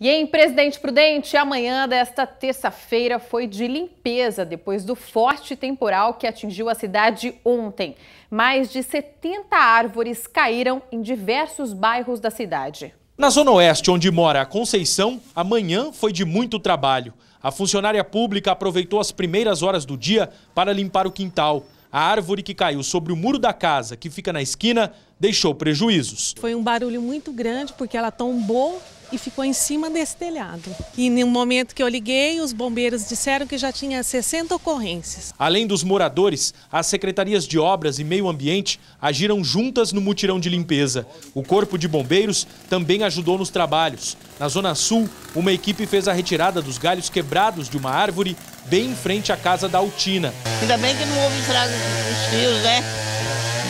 E em Presidente Prudente, amanhã desta terça-feira foi de limpeza depois do forte temporal que atingiu a cidade ontem. Mais de 70 árvores caíram em diversos bairros da cidade. Na Zona Oeste, onde mora a Conceição, amanhã foi de muito trabalho. A funcionária pública aproveitou as primeiras horas do dia para limpar o quintal. A árvore que caiu sobre o muro da casa, que fica na esquina, deixou prejuízos. Foi um barulho muito grande porque ela tombou e ficou em cima desse telhado. E no momento que eu liguei, os bombeiros disseram que já tinha 60 ocorrências. Além dos moradores, as secretarias de obras e meio ambiente agiram juntas no mutirão de limpeza. O corpo de bombeiros também ajudou nos trabalhos. Na zona sul, uma equipe fez a retirada dos galhos quebrados de uma árvore bem em frente à casa da Altina. Ainda bem que não houve estragos dos fios, né?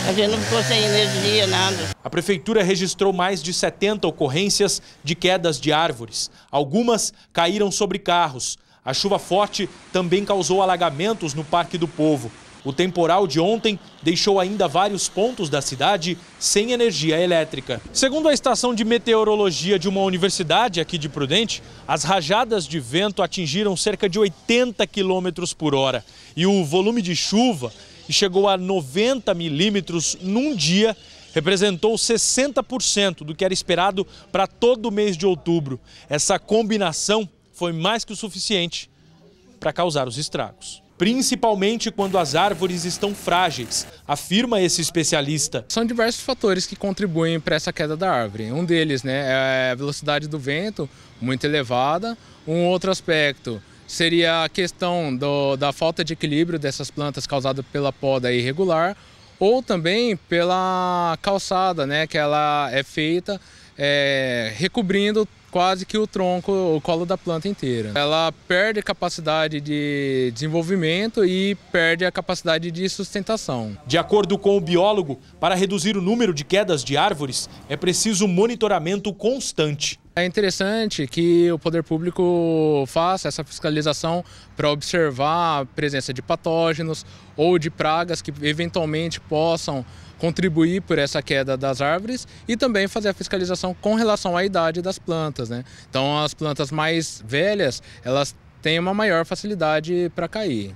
A gente não ficou sem energia, nada. A prefeitura registrou mais de 70 ocorrências de quedas de árvores. Algumas caíram sobre carros. A chuva forte também causou alagamentos no Parque do Povo. O temporal de ontem deixou ainda vários pontos da cidade sem energia elétrica. Segundo a estação de meteorologia de uma universidade aqui de Prudente, as rajadas de vento atingiram cerca de 80 km por hora e o volume de chuva e chegou a 90 milímetros num dia, representou 60% do que era esperado para todo o mês de outubro. Essa combinação foi mais que o suficiente para causar os estragos. Principalmente quando as árvores estão frágeis, afirma esse especialista. São diversos fatores que contribuem para essa queda da árvore. Um deles né, é a velocidade do vento, muito elevada. Um outro aspecto seria a questão do, da falta de equilíbrio dessas plantas causada pela poda irregular ou também pela calçada, né, que ela é feita é, recobrindo quase que o tronco, o colo da planta inteira. Ela perde capacidade de desenvolvimento e perde a capacidade de sustentação. De acordo com o biólogo, para reduzir o número de quedas de árvores, é preciso monitoramento constante. É interessante que o poder público faça essa fiscalização para observar a presença de patógenos ou de pragas que eventualmente possam contribuir por essa queda das árvores e também fazer a fiscalização com relação à idade das plantas. Né? Então, as plantas mais velhas, elas têm uma maior facilidade para cair.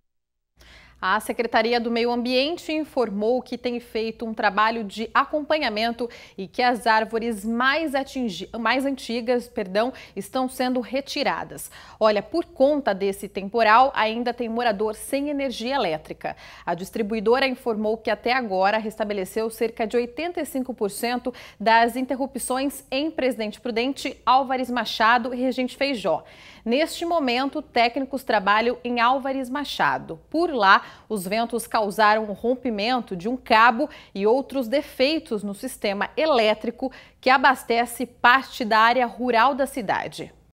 A Secretaria do Meio Ambiente informou que tem feito um trabalho de acompanhamento e que as árvores mais, atingi... mais antigas perdão, estão sendo retiradas. Olha, por conta desse temporal, ainda tem morador sem energia elétrica. A distribuidora informou que até agora restabeleceu cerca de 85% das interrupções em Presidente Prudente, Álvares Machado e Regente Feijó. Neste momento, técnicos trabalham em Álvares Machado. Por lá, os ventos causaram o rompimento de um cabo e outros defeitos no sistema elétrico que abastece parte da área rural da cidade.